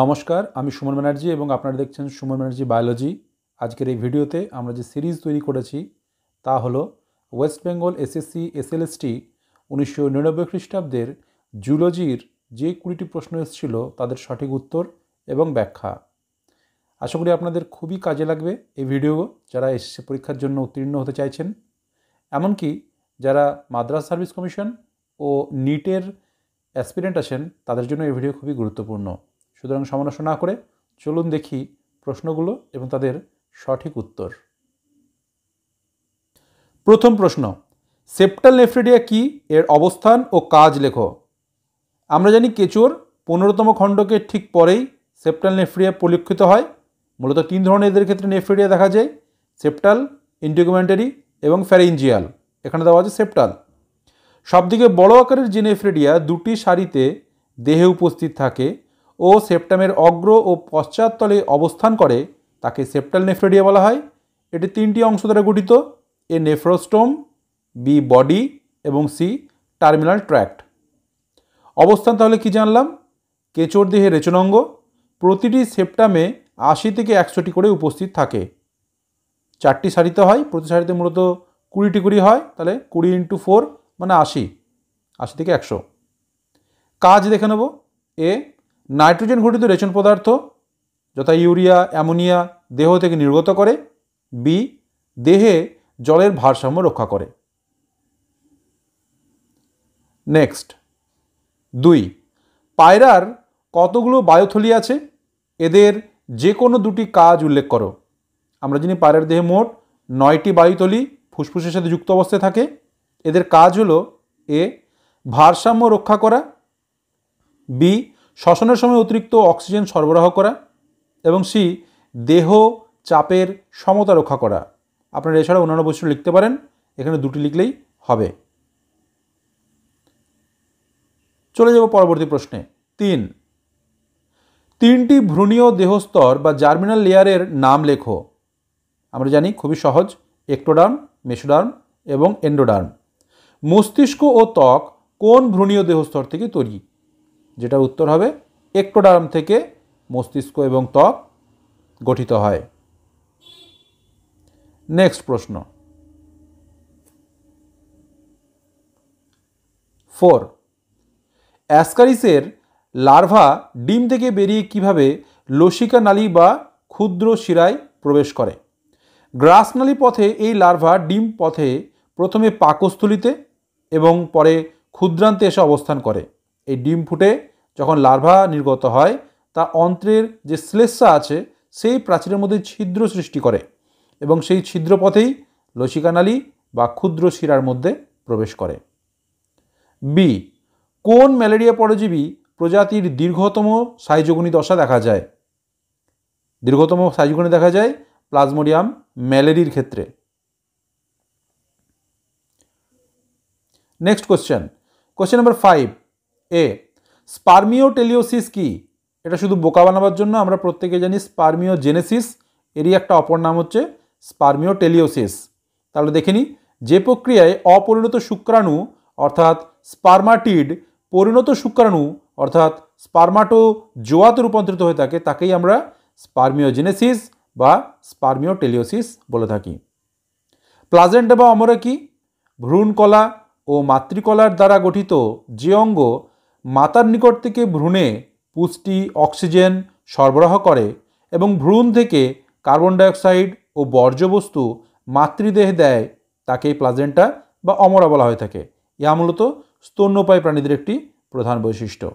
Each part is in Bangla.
নমস্কার আমি সুমন ব্যানার্জি এবং আপনারা দেখছেন সুমন ব্যানার্জি বায়োলজি আজকের এই ভিডিওতে আমরা যে সিরিজ তৈরি করেছি তা হলো ওয়েস্ট বেঙ্গল এসএসসি এসএলএসটি উনিশশো নিরানব্বই খ্রিস্টাব্দের জুলজির যে কুড়িটি প্রশ্ন এসেছিল তাদের সঠিক উত্তর এবং ব্যাখ্যা আশা করি আপনাদের খুবই কাজে লাগবে এই ভিডিও যারা এসএসসি পরীক্ষার জন্য উত্তীর্ণ হতে চাইছেন এমনকি যারা মাদ্রাস সার্ভিস কমিশন ও নিটের অ্যাসপিরেন্ট আছেন তাদের জন্য এই ভিডিও খুবই গুরুত্বপূর্ণ সুতরাং সমালোচনা না করে চলুন দেখি প্রশ্নগুলো এবং তাদের সঠিক উত্তর প্রথম প্রশ্ন সেপ্টাল নেফ্রেডিয়া কি এর অবস্থান ও কাজ লেখ আমরা জানি কেচুর পনেরোতম খণ্ডকে ঠিক পরেই সেপ্টাল নেফ্রিয়া পরিলক্ষিত হয় মূলত তিন ধরনের এদের ক্ষেত্রে নেফ্রেডিয়া দেখা যায় সেপ্টাল ইন্ডিগুমেন্টারি এবং ফ্যারেঞ্জিয়াল এখানে দেওয়া আছে সেপ্টাল সবদিকে বড় আকারের যে নেফ্রেডিয়া দুটি সারিতে দেহে উপস্থিত থাকে ও সেপ্টামের অগ্র ও পশ্চাৎতলে অবস্থান করে তাকে সেপ্টাল নেফ্রেডিয়া বলা হয় এটি তিনটি অংশ দ্বারা গঠিত এ নেফ্রোস্টোম বি বডি এবং সি টার্মিনাল ট্র্যাক্ট অবস্থান তাহলে কি জানলাম কেচোর দেহে রেচনাঙ্গ প্রতিটি সেপ্টামে আশি থেকে একশোটি করে উপস্থিত থাকে চারটি সারিতে হয় প্রতি সারিতে মূলত কুড়িটি কুড়ি হয় তাহলে কুড়ি ইন্টু ফোর মানে আশি আশি থেকে একশো কাজ দেখে নেব এ নাইট্রোজেন ঘটিত রেচন পদার্থ যথা ইউরিয়া অ্যামোনিয়া দেহ থেকে নির্গত করে বি দেহে জলের ভারসাম্য রক্ষা করে নেক্সট দুই পায়রার কতগুলো বায়ুথলি আছে এদের যে কোনো দুটি কাজ উল্লেখ করো আমরা জানি পায়রার দেহে মোট নয়টি বায়ুথলি ফুসফুসের সাথে যুক্ত অবস্থায় থাকে এদের কাজ হলো এ ভারসাম্য রক্ষা করা বি শ্বসনের সময় অতিরিক্ত অক্সিজেন সরবরাহ করা এবং সি দেহ চাপের সমতা রক্ষা করা আপনারা এছাড়া অন্যান্য বৈশিষ্ট্য লিখতে পারেন এখানে দুটি লিখলেই হবে চলে যাব পরবর্তী প্রশ্নে তিন তিনটি ভ্রূণীয় দেহস্তর বা জার্মিনাল লেয়ারের নাম লেখো আমরা জানি খুবই সহজ একটোডার্ম মেসোডার্ম এবং এন্ডোডার্ম মস্তিষ্ক ও ত্বক কোন ভ্রূণীয় দেহস্তর থেকে তৈরি যেটা উত্তর হবে একটোডার্ম থেকে মস্তিষ্ক এবং ত্বক গঠিত হয় নেক্সট প্রশ্ন ফোর অ্যাসকারিসের লার্ভা ডিম থেকে বেরিয়ে কিভাবে লসিকা নালী বা ক্ষুদ্র শিরায় প্রবেশ করে গ্রাসনালী পথে এই লার্ভা ডিম পথে প্রথমে পাকস্থলিতে এবং পরে ক্ষুদ্রান্তে এসে অবস্থান করে এই ডিম ফুটে যখন লার্ভা নির্গত হয় তা অন্ত্রের যে শ্লেষ্যা আছে সেই প্রাচীরের মধ্যে ছিদ্র সৃষ্টি করে এবং সেই ছিদ্র পথেই লসিকানালি বা ক্ষুদ্র শিরার মধ্যে প্রবেশ করে বি কোন ম্যালেরিয়া পরজীবী প্রজাতির দীর্ঘতম সাইজগুনি দশা দেখা যায় দীর্ঘতম সাইজগুনি দেখা যায় প্লাজমোডিয়াম ম্যালেরির ক্ষেত্রে next question question number five এ স্পার্মিওটেলিওসিস টেলিওসিস কি এটা শুধু বোকা বানাবার জন্য আমরা প্রত্যেকে জানি স্পার্মিও জেনেসিস এরই একটা অপর নাম হচ্ছে স্পার্মিওটেলিওসিস তাহলে দেখে নিই যে প্রক্রিয়ায় অপরিণত শুক্রাণু অর্থাৎ স্পার্মাটিড পরিণত শুক্রাণু অর্থাৎ স্পার্মাটো জোয়াতে রূপান্তরিত হয়ে থাকে তাকেই আমরা স্পার্মিওজেনেসিস বা স্পার্মিওটেলিওসিস বলে থাকি প্লাজেন্ট বা অমরা কি ভ্রূণকলা ও মাতৃকলার দ্বারা গঠিত যে অঙ্গ মাতার নিকট থেকে ভ্রূণে পুষ্টি অক্সিজেন সরবরাহ করে এবং ভ্রূণ থেকে কার্বন ডাইঅক্সাইড ও বর্জ্যবস্তু মাতৃদেহ দেয় তাকেই প্লাজেন্টা বা অমরা বলা হয়ে থাকে ইহা মূলত স্তন্যপায়ী প্রাণীদের একটি প্রধান বৈশিষ্ট্য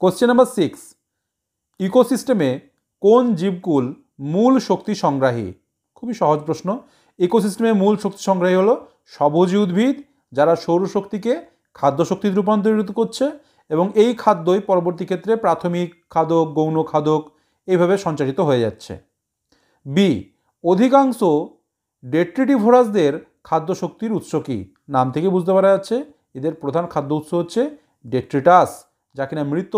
কোশ্চেন নাম্বার সিক্স ইকোসিস্টেমে কোন জীবকুল মূল শক্তি সংগ্রাহী খুবই সহজ প্রশ্ন ইকোসিস্টেমে মূল শক্তি সংগ্রাহী হলো সবজি উদ্ভিদ যারা সৌরশক্তিকে খাদ্য শক্তিতে রূপান্তরিত করছে এবং এই খাদ্যই পরবর্তী ক্ষেত্রে প্রাথমিক খাদক গৌণ খাদক এইভাবে সঞ্চারিত হয়ে যাচ্ছে বি অধিকাংশ ডেট্রিটিভোরাসদের খাদ্য শক্তির উৎস কী নাম থেকে বুঝতে পারা যাচ্ছে এদের প্রধান খাদ্য উৎস হচ্ছে ডেট্রিটাস যা কিনা মৃত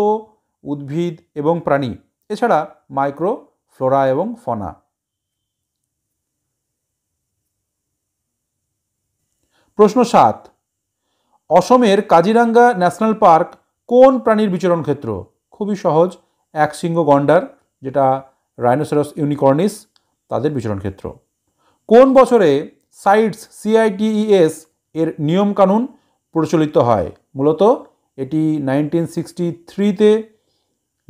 উদ্ভিদ এবং প্রাণী এছাড়া মাইক্রো ফ্লোরা এবং ফনা প্রশ্ন সাত অসমের কাজিরাঙ্গা ন্যাশনাল পার্ক কোন প্রাণীর বিচরণ ক্ষেত্র খুবই সহজ এক সিংহ গন্ডার যেটা রাইনোসেরস ইউনিকর্নিস তাদের বিচরণ ক্ষেত্র কোন বছরে সাইটস সিআইটিইএস e এর নিয়মকানুন প্রচলিত হয় মূলত এটি নাইনটিন সিক্সটি থ্রিতে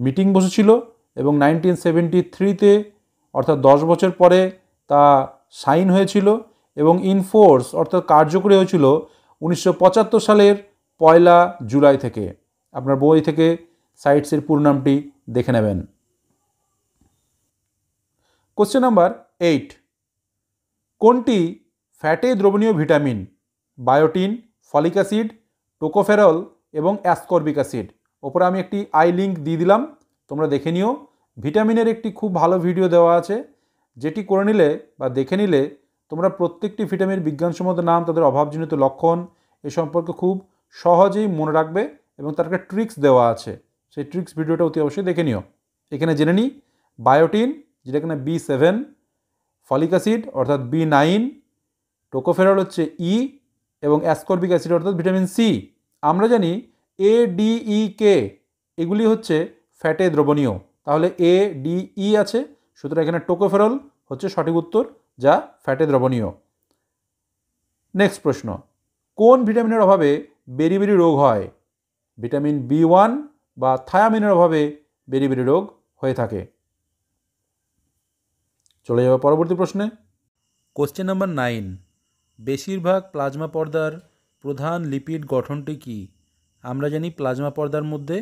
মিটিং বসেছিল এবং নাইনটিন সেভেন্টি থ্রিতে অর্থাৎ দশ বছর পরে তা সাইন হয়েছিল এবং ইনফোর্স অর্থাৎ কার্যকরী হয়েছিল উনিশশো সালের পয়লা জুলাই থেকে আপনার বই থেকে সাইটসের পুরো দেখে নেবেন কোশ্চেন নাম্বার এইট কোনটি ফ্যাটে দ্রবণীয় vitamin biotin folic acid tocopherol এবং অ্যাসকর্বিক অ্যাসিড ওপরে আমি একটি আই লিঙ্ক দিয়ে দিলাম তোমরা দেখে নিও ভিটামিনের একটি খুব ভালো ভিডিও দেওয়া আছে যেটি করে নিলে বা দেখে নিলে তোমরা প্রত্যেকটি ভিটামিনের বিজ্ঞানসম্মত নাম তাদের অভাবজনিত লক্ষণ এ সম্পর্কে খুব সহজেই মনে রাখবে এবং তার একটা ট্রিক্স দেওয়া আছে সেই ট্রিক্স ভিডিওটা অতি অবশ্যই দেখে নিও এখানে জেনে নিই বায়োটিন যেটা এখানে বি সেভেন ফলিক অ্যাসিড অর্থাৎ বি নাইন টোকোফেরল হচ্ছে ই e, এবং অ্যাসকর্বিক অ্যাসিড অর্থাৎ ভিটামিন সি আমরা জানি এ ডি ই কে এগুলি হচ্ছে ফ্যাটে দ্রবণীয় তাহলে এ ডি ই আছে সুতরাং এখানে টোকোফেরল হচ্ছে সঠিক উত্তর যা ফ্যাটে দ্রবণীয় নেক্সট প্রশ্ন কোন ভিটামিনের অভাবে বেরিবেরি রোগ হয় ভিটামিন বি ওয়ান বা থায়ামিনের অভাবে বেরিবেরি রোগ হয়ে থাকে চলে যাবে পরবর্তী প্রশ্নে কোশ্চেন নাম্বার নাইন বেশিরভাগ প্লাজমা পর্দার প্রধান লিপিড গঠনটি কি আমরা জানি প্লাজমা পর্দার মধ্যে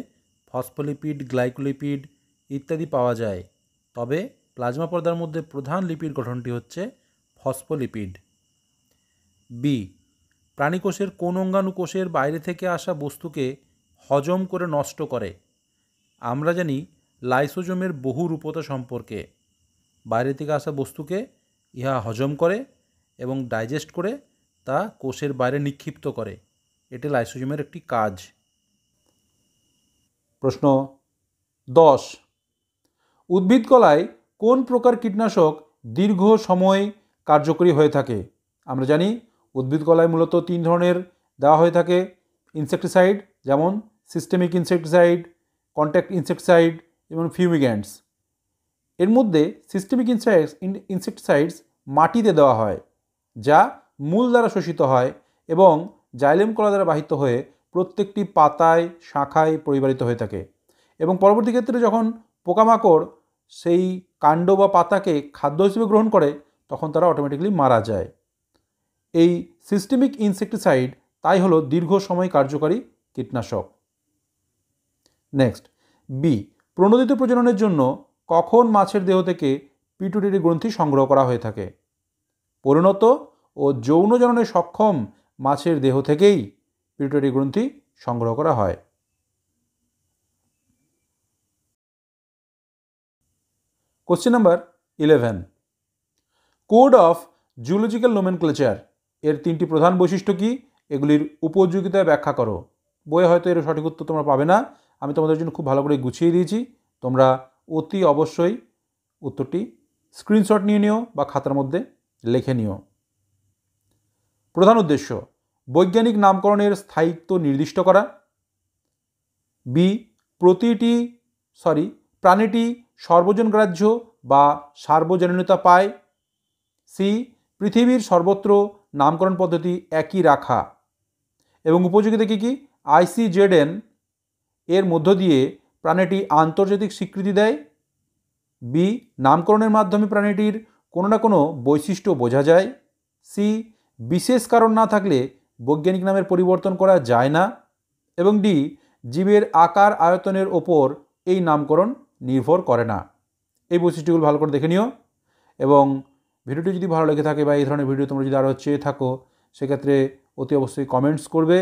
ফসফোলিপিড গ্লাইকোলিপিড ইত্যাদি পাওয়া যায় তবে প্লাজমা পর্দার মধ্যে প্রধান লিপিড গঠনটি হচ্ছে ফসফোলিপিড বি প্রাণীকোষের কোন অঙ্গাণু কোষের বাইরে থেকে আসা বস্তুকে হজম করে নষ্ট করে আমরা জানি লাইসোজমের বহু রূপতা সম্পর্কে বাইরে থেকে আসা বস্তুকে ইহা হজম করে এবং ডাইজেস্ট করে তা কোষের বাইরে নিক্ষিপ্ত করে এটি লাইসোজমের একটি কাজ প্রশ্ন দশ উদ্ভিদ কলায় কোন প্রকার কীটনাশক দীর্ঘ সময় কার্যকরী হয়ে থাকে আমরা জানি উদ্ভিদ কলায় মূলত তিন ধরনের দেওয়া হয়ে থাকে ইনসেকটিসাইড যেমন সিস্টেমিক ইনসেকটিসাইড কন্ট্যাক্ট ইনসেকটিসাইড এবং ফিউমিগ্যান্টস এর মধ্যে সিস্টেমিক ইনসেকটিসাইডস মাটিতে দেওয়া হয় যা মূল দ্বারা শোষিত হয় এবং জাইলেম কলা দ্বারা বাহিত হয়ে প্রত্যেকটি পাতায় শাখায় পরিবারিত হয়ে থাকে এবং পরবর্তী ক্ষেত্রে যখন পোকামাকড় সেই কাণ্ড বা পাতাকে খাদ্য হিসেবে গ্রহণ করে তখন তারা অটোমেটিকলি মারা যায় এই সিস্টেমিক ইনসেকটিসাইড তাই হলো দীর্ঘ সময় কার্যকারী কীটনাশক নেক্সট বি প্রণোদিত প্রজননের জন্য কখন মাছের দেহ থেকে পিটুটেরি গ্রন্থি সংগ্রহ করা হয়ে থাকে পরিণত ও যৌন জননে সক্ষম মাছের দেহ থেকেই পিটুটেরি গ্রন্থি সংগ্রহ করা হয় question number eleven code of zoological nomenclature এর তিনটি প্রধান বৈশিষ্ট্য কী এগুলির উপযোগিতা ব্যাখ্যা করো বইয়ে হয়তো এর সঠিক উত্তর তোমরা পাবে না আমি তোমাদের জন্য খুব ভালো করে গুছিয়ে দিয়েছি তোমরা অতি অবশ্যই উত্তরটি স্ক্রিনশট নিয়ে নিও বা খাতার মধ্যে লেখে নিও প্রধান উদ্দেশ্য বৈজ্ঞানিক নামকরণের স্থায়িত্ব নির্দিষ্ট করা বি প্রতিটি সরি প্রাণীটি সর্বজন গ্রাহ্য বা সার্বজনীনতা পায় সি পৃথিবীর সর্বত্র নামকরণ পদ্ধতি একই রাখা এবং উপযোগিতা কী কী জেডেন এর মধ্য দিয়ে প্রাণীটি আন্তর্জাতিক স্বীকৃতি দেয় বি নামকরণের মাধ্যমে প্রাণীটির কোনো না কোনো বৈশিষ্ট্য বোঝা যায় সি বিশেষ কারণ না থাকলে বৈজ্ঞানিক নামের পরিবর্তন করা যায় না এবং ডি জীবের আকার আয়তনের ওপর এই নামকরণ নির্ভর করে না এই বৈশিষ্ট্যগুলো ভালো করে দেখে নিও এবং ভিডিওটি যদি ভালো লেগে থাকে বা এই ধরনের ভিডিও তোমরা যদি আরও চেয়ে থাকো সেক্ষেত্রে অতি অবশ্যই কমেন্টস করবে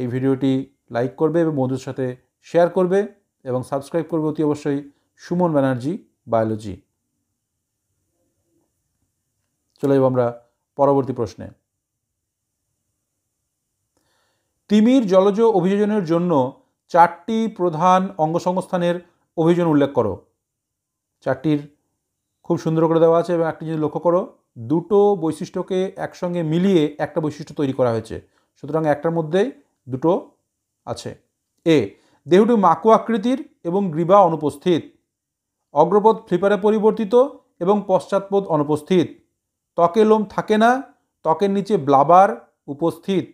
এই ভিডিওটি লাইক করবে এবং বন্ধুর সাথে শেয়ার করবে এবং সাবস্ক্রাইব করবে অতি অবশ্যই সুমন ব্যানার্জি বায়োলজি চলে যাব আমরা পরবর্তী প্রশ্নে তিমির জলজ অভিযোজনের জন্য চারটি প্রধান অঙ্গসংস্থানের অভিযোজন উল্লেখ করো চারটির খুব সুন্দর করে দেওয়া আছে এবং একটি জিনিস লক্ষ্য করো দুটো বৈশিষ্ট্যকে একসঙ্গে মিলিয়ে একটা বৈশিষ্ট্য তৈরি করা হয়েছে সুতরাং একটার মধ্যেই দুটো আছে এ দেহটি মাকু আকৃতির এবং গ্রীবা অনুপস্থিত অগ্রপথ ফ্লিপারে পরিবর্তিত এবং পশ্চাৎপদ অনুপস্থিত ত্বকে লোম থাকে না ত্বকের নিচে ব্লাবার উপস্থিত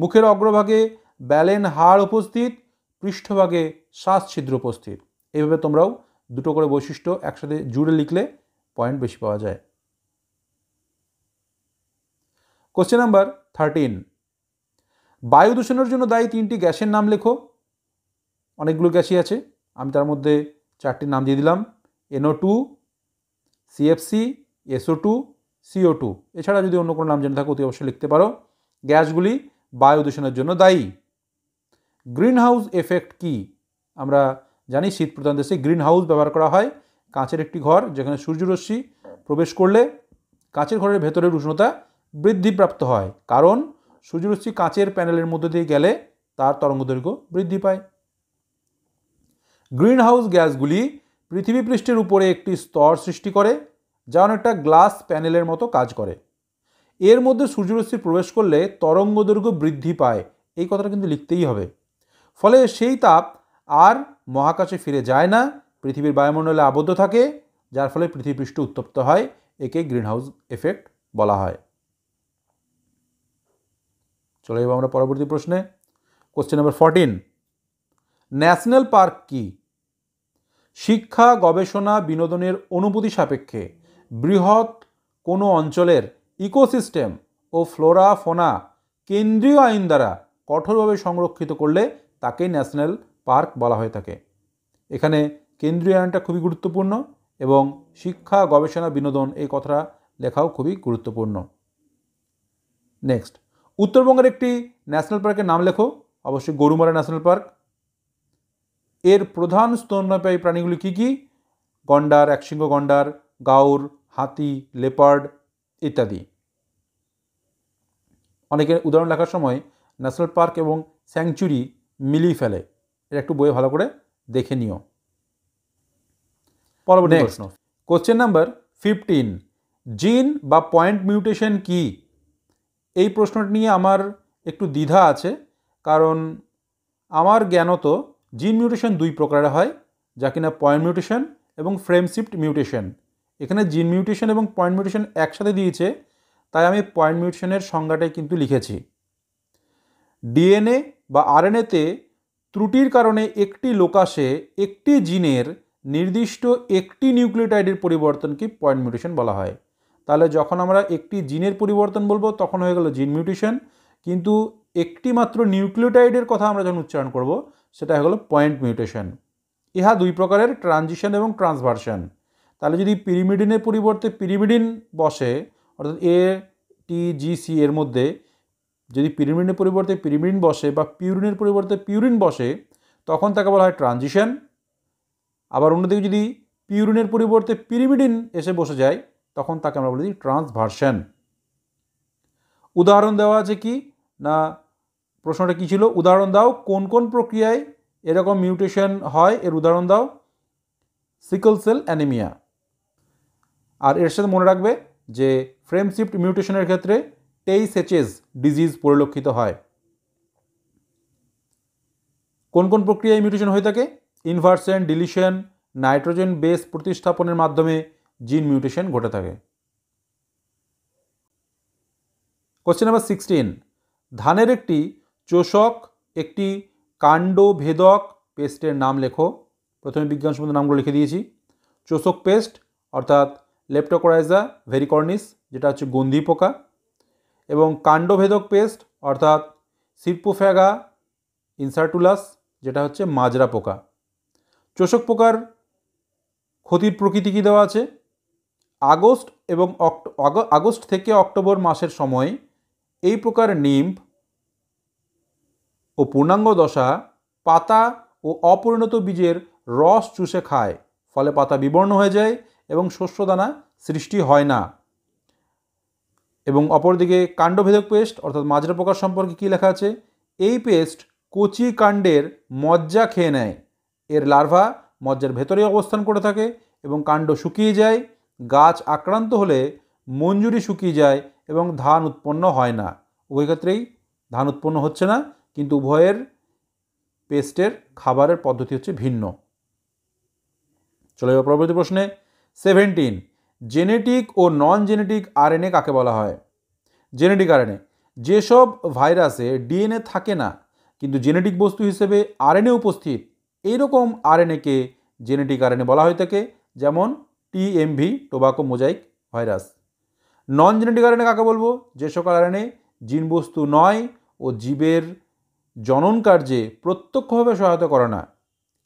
মুখের অগ্রভাগে ব্যালেন হাড় উপস্থিত পৃষ্ঠভাগে শ্বাস ছিদ্র উপস্থিত এইভাবে তোমরাও দুটো করে বৈশিষ্ট্য একসাথে জুড়ে লিখলে পয়েন্ট বেশি পাওয়া যায় কোশ্চেন নাম্বার থার্টিন বায়ু দূষণের জন্য দায়ী তিনটি গ্যাসের নাম লেখো অনেকগুলো গ্যাসই আছে আমি তার মধ্যে চারটির নাম দিয়ে দিলাম NO two CFC SO two CO two এছাড়া যদি অন্য কোনো নাম জেনে থাকো অতি অবশ্যই লিখতে পারো গ্যাসগুলি বায়ু দূষণের জন্য দায়ী গ্রিন হাউস এফেক্ট কী আমরা জানি শীত প্রধান দেশে গ্রিন হাউস ব্যবহার করা হয় কাঁচের একটি ঘর যেখানে সূর্যরশ্মি প্রবেশ করলে কাঁচের ঘরের ভেতরের উষ্ণতা বৃদ্ধিপ্রাপ্ত হয় কারণ সূর্যরশ্মি কাঁচের প্যানেলের মধ্য দিয়ে গেলে তার তরঙ্গদৈর্ঘ্য বৃদ্ধি পায় গ্রিন হাউস গ্যাসগুলি পৃথিবী পৃষ্ঠের উপরে একটি স্তর সৃষ্টি করে যা অনেকটা গ্লাস প্যানেলের মতো কাজ করে এর মধ্যে সূর্যরশ্মি প্রবেশ করলে তরঙ্গদৈর্ঘ্য বৃদ্ধি পায় এই কথাটা কিন্তু লিখতেই হবে ফলে সেই তাপ আর মহাকাশে ফিরে যায় না পৃথিবীর বায়ুমণ্ডলে আবদ্ধ থাকে যার ফলে পৃথিবীপৃষ্ঠ উত্তপ্ত হয় একে গ্রিনহাউস এফেক্ট বলা হয় চলে যাব আমরা পরবর্তী প্রশ্নে question number fourteen national park কি শিক্ষা গবেষণা বিনোদনের অনুভূতি সাপেক্ষে বৃহৎ কোনো অঞ্চলের ইকোসিস্টেম ও ফ্লোরা ফোনা কেন্দ্রীয় আইন দ্বারা কঠোরভাবে সংরক্ষিত করলে তাকেই ন্যাশনাল পার্ক বলা হয়ে থাকে এখানে কেন্দ্রীয় আয়নটা খুবই গুরুত্বপূর্ণ এবং শিক্ষা গবেষণা বিনোদন এই কথাটা লেখাও খুবই গুরুত্বপূর্ণ নেক্সট উত্তরবঙ্গের একটি ন্যাশনাল পার্কের নাম লেখো অবশ্যই গরুমারা ন্যাশনাল পার্ক এর প্রধান স্তন্যপায়ী প্রাণীগুলি কী কী গন্ডার একশৃঙ্গ গন্ডার গাউর হাতি লেপার্ড ইত্যাদি অনেকের উদাহরণ লেখার সময় ন্যাশনাল পার্ক এবং স্যাংচুরি মিলিয়ে ফেলে এটা একটু বইয়ে ভালো করে দেখে নিও পরবর্তী প্রশ্ন কোশ্চেন নাম্বার ফিফটিন জিন বা পয়েন্ট মিউটেশন কি এই প্রশ্নটি নিয়ে আমার একটু দ্বিধা আছে কারণ আমার জ্ঞানত জিন মিউটেশন দুই প্রকারের হয় যা কিনা পয়েন্ট মিউটেশন এবং ফ্রেম শিফট মিউটেশন এখানে জিন মিউটেশন এবং পয়েন্ট মিউটেশন একসাথে দিয়েছে তাই আমি পয়েন্ট মিউটেশনের সংজ্ঞাটাই কিন্তু লিখেছি ডিএনএ বা আরএনএতে ত্রুটির কারণে একটি লোকাসে একটি জিনের নির্দিষ্ট একটি নিউক্লিওটাইডের পরিবর্তনকে পয়েন্ট মিউটেশন বলা হয় তাহলে যখন আমরা একটি জিনের পরিবর্তন বলবো তখন হয়ে গেল জিন মিউটেশন কিন্তু একটি মাত্র নিউক্লিওটাইডের কথা আমরা যখন উচ্চারণ করব সেটা হয়ে গেল পয়েন্ট মিউটেশন ইহা দুই প্রকারের ট্রানজিশন এবং ট্রান্সভার্সন তাহলে যদি পিরিমিডিনের পরিবর্তে পিরিমিডিন বসে অর্থাৎ এ টি জি সি এর মধ্যে যদি পিরিমিনের পরিবর্তে পিরিমিন বসে বা পিউরিনের পরিবর্তে পিউরিন বসে তখন তাকে বলা হয় ট্রানজিশন আবার অন্যদিকে যদি পিউরিনের পরিবর্তে পিরিমিডিন এসে বসে যায় তখন তাকে আমরা বলি ট্রান্সভার্সন উদাহরণ দেওয়া আছে কি না প্রশ্নটা কী ছিল উদাহরণ দাও কোন কোন প্রক্রিয়ায় এরকম মিউটেশন হয় এর উদাহরণ দাও সিকল সেল অ্যানিমিয়া আর এর সাথে মনে রাখবে যে ফ্রেমশিফট মিউটেশনের ক্ষেত্রে তেইস এচেস ডিজিজ পরিলক্ষিত হয় কোন কোন প্রক্রিয়ায় মিউটেশন হয়ে থাকে ইনভার্সেন ডিলিশন নাইট্রোজেন বেস প্রতিস্থাপনের মাধ্যমে জিন মিউটেশন ঘটে থাকে কোশ্চেন নাম্বার সিক্সটিন ধানের একটি চোষক একটি কাণ্ড ভেদক পেস্টের নাম লেখো প্রথমে বিজ্ঞান সম্বন্ধে নামগুলো লিখে দিয়েছি চোষক পেস্ট অর্থাৎ লেপটোকোরাইজা ভেরিকর্নিস যেটা হচ্ছে গন্ধি পোকা এবং কাণ্ডভেদক পেস্ট অর্থাৎ সিরপোফ্যাগা ইনসার্টুলাস যেটা হচ্ছে মাজরা পোকা চোষক পোকার ক্ষতির প্রকৃতি কী দেওয়া আছে আগস্ট এবং আগস্ট থেকে অক্টোবর মাসের সময় এই প্রকার নিম ও পূর্ণাঙ্গ দশা পাতা ও অপরিণত বীজের রস চুষে খায় ফলে পাতা বিবর্ণ হয়ে যায় এবং শস্যদানা সৃষ্টি হয় না এবং অপরদিকে কাণ্ডভেদক পেস্ট অর্থাৎ মাজরা পোকার সম্পর্কে কী লেখা আছে এই পেস্ট কচি কাণ্ডের মজ্জা খেয়ে নেয় এর লার্ভা মজ্জার ভেতরে অবস্থান করে থাকে এবং কাণ্ড শুকিয়ে যায় গাছ আক্রান্ত হলে মঞ্জুরি শুকিয়ে যায় এবং ধান উৎপন্ন হয় না উভয় ক্ষেত্রেই ধান উৎপন্ন হচ্ছে না কিন্তু উভয়ের পেস্টের খাবারের পদ্ধতি হচ্ছে ভিন্ন চলে যাবে পরবর্তী প্রশ্নে সেভেন্টিন জেনেটিক ও নন জেনেটিক আরএনএ কাকে বলা হয় জেনেটিক আরএনএ যেসব ভাইরাসে ডিএনএ থাকে না কিন্তু জেনেটিক বস্তু হিসেবে আরএনএ উপস্থিত এইরকম আরএনএকে জেনেটিক আরএনএ বলা হয়ে থাকে যেমন TMV tobacco mosaic virus non genetic RNA কাকে বলবো যে সকল আরএনএ জিনবস্তু নয় ও জীবের জনন কার্যে প্রত্যক্ষভাবে সহায়তা করে না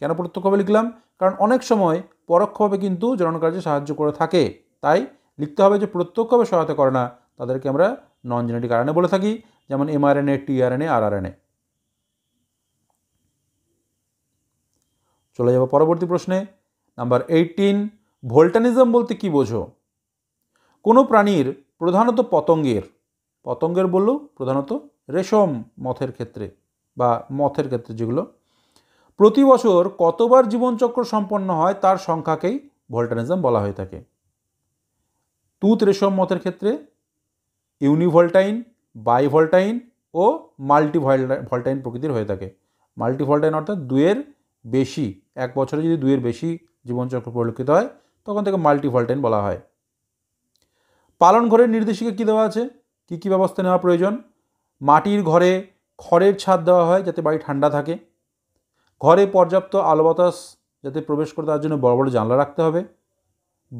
কেন প্রত্যক্ষভাবে লিখলাম কারণ অনেক সময় পরোক্ষভাবে কিন্তু জনন কার্যে সাহায্য করে থাকে তাই লিখতে হবে যে প্রত্যক্ষভাবে সহায়তা করে না তাদেরকে আমরা নন জেনেটিক আরএনএ বলে থাকি যেমন এমআরএনএ টিআরএনএ আরআরএনএ চলে যাব পরবর্তী প্রশ্নে নাম্বার এইটিন ভোল্টানিজম বলতে কি বোঝো কোনো প্রাণীর প্রধানত পতঙ্গের পতঙ্গের বললেও প্রধানত রেশম মথের ক্ষেত্রে বা মথের ক্ষেত্রে যেগুলো প্রতি বছর কতবার জীবনচক্র সম্পন্ন হয় তার সংখ্যাকেই ভল্টানিজম বলা হয়ে থাকে তুত রেশম মতের ক্ষেত্রে ইউনিভল্টাইন বাইভল্টাইন ও মাল্টিভল ভোল্টাইন প্রকৃতির হয়ে থাকে মাল্টিভল্টাইন অর্থাৎ দুয়ের বেশি এক বছরে যদি দুয়ের বেশি জীবনচক্র পরিলক্ষিত হয় তখন তাকে মাল্টিভল্টাইন বলা হয় পালন ঘরের নির্দেশিকা কী দেওয়া আছে কী কী ব্যবস্থা নেওয়া প্রয়োজন মাটির ঘরে খড়ের ছাদ দেওয়া হয় যাতে বাড়ি ঠান্ডা থাকে ঘরে পর্যাপ্ত আলো বাতাস যাতে প্রবেশ করে তার জন্য বড় বড় জানলা রাখতে হবে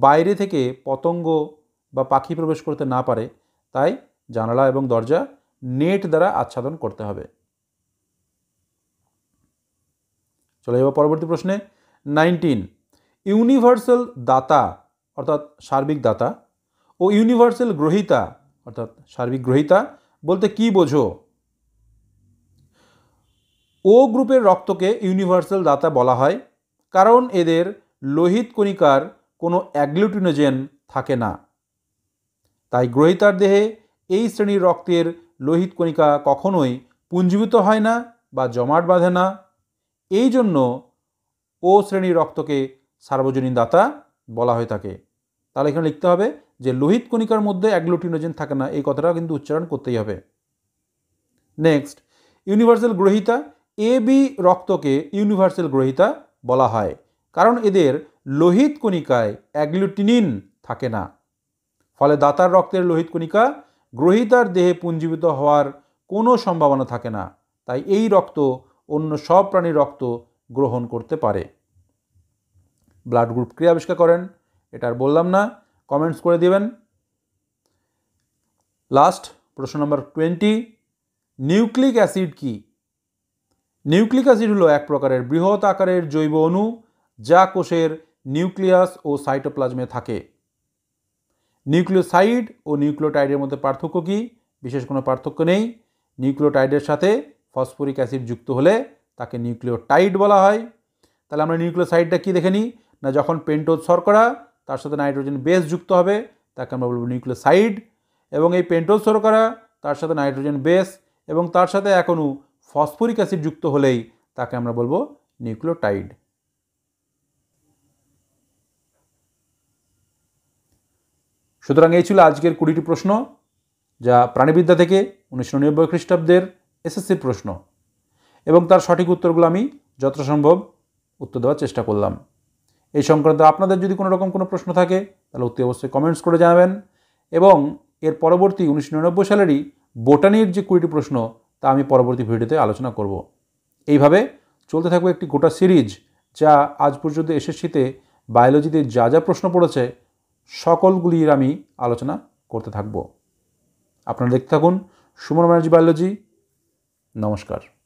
বাইরে থেকে পতঙ্গ বা পাখি প্রবেশ করতে না পারে তাই জানালা এবং দরজা নেট দ্বারা আচ্ছাদন করতে হবে চলে যাবো পরবর্তী প্রশ্নে নাইনটিন ইউনিভার্সাল দাতা অর্থাৎ সার্বিক দাতা ও ইউনিভার্সাল গ্রহিতা অর্থাৎ সার্বিক গ্রহিতা বলতে কি বোঝো ও গ্রুপের রক্তকে ইউনিভার্সাল দাতা বলা হয় কারণ এদের লোহিত কণিকার কোনো অ্যাগ্লুটিনোজেন থাকে না তাই গ্রহিতার দেহে এই শ্রেণীর রক্তের লোহিত কণিকা কখনোই পুঞ্জীভূত হয় না বা জমাট বাঁধে না এই জন্য ও শ্রেণীর রক্তকে সার্বজনীন দাতা বলা হয়ে থাকে তাহলে এখানে লিখতে হবে যে লোহিত কণিকার মধ্যে অ্যাগ্লুটিনোজেন থাকে না এই কথাটাও কিন্তু উচ্চারণ করতেই হবে নেক্সট ইউনিভার্সাল গ্রহিতা এ বি রক্তকে ইউনিভার্সাল গ্রহিতা বলা হয় কারণ এদের লোহিত কণিকায় অ্যাগ্লুটিনিন থাকে না ফলে দাতার রক্তের লোহিত কণিকা গ্রহিতার দেহে পুঞ্জীবিত হওয়ার কোনো সম্ভাবনা থাকে না তাই এই রক্ত অন্য সব প্রাণীর রক্ত গ্রহণ করতে পারে ব্লাড গ্রুপ ক্রিয়া আবিষ্কার করেন এটা আর বললাম না কমেন্টস করে দেবেন লাস্ট প্রশ্ন নম্বর টোয়েন্টি নিউক্লিক অ্যাসিড কী নিউক্লিক অ্যাসিড হলো এক প্রকারের বৃহৎ আকারের জৈব অণু যা কোষের নিউক্লিয়াস ও সাইটোপ্লাজমে থাকে নিউক্লিওসাইড ও নিউক্লিওটাইডের মধ্যে পার্থক্য কী বিশেষ কোনো পার্থক্য নেই নিউক্লিওটাইডের সাথে ফসফরিক অ্যাসিড যুক্ত হলে তাকে নিউক্লিওটাইড বলা হয় তাহলে আমরা নিউক্লিওসাইডটা কী দেখে নিই না যখন পেন্টোজ শর্করা তার সাথে নাইট্রোজেন বেস যুক্ত হবে তাকে আমরা বলবো নিউক্লিওসাইড এবং এই পেন্টোজ শর্করা তার সাথে নাইট্রোজেন বেস এবং তার সাথে এখনও ফসফরিক অ্যাসিড যুক্ত হলেই তাকে আমরা বলবো নিউক্লোটাইড সুতরাং এই ছিল আজকের কুড়িটি প্রশ্ন যা প্রাণীবিদ্যা থেকে উনিশশো নিরানব্বই খ্রিস্টাব্দের এসএসসির প্রশ্ন এবং তার সঠিক উত্তরগুলো আমি যথাসম্ভব উত্তর দেওয়ার চেষ্টা করলাম এই সংক্রান্ত আপনাদের যদি কোনো রকম কোনো প্রশ্ন থাকে তাহলে অতি অবশ্যই কমেন্টস করে জানাবেন এবং এর পরবর্তী উনিশশো নিরানব্বই সালেরই বোটানির যে কুড়িটি প্রশ্ন তা আমি পরবর্তী ভিডিওতে আলোচনা করব এইভাবে চলতে থাকবে একটি গোটা সিরিজ যা আজ পর্যন্ত এসএসসিতে বায়োলজিতে যা যা প্রশ্ন পড়েছে সকলগুলির আমি আলোচনা করতে থাকব আপনারা দেখতে থাকুন সুমন ব্যানার্জি বায়োলজি নমস্কার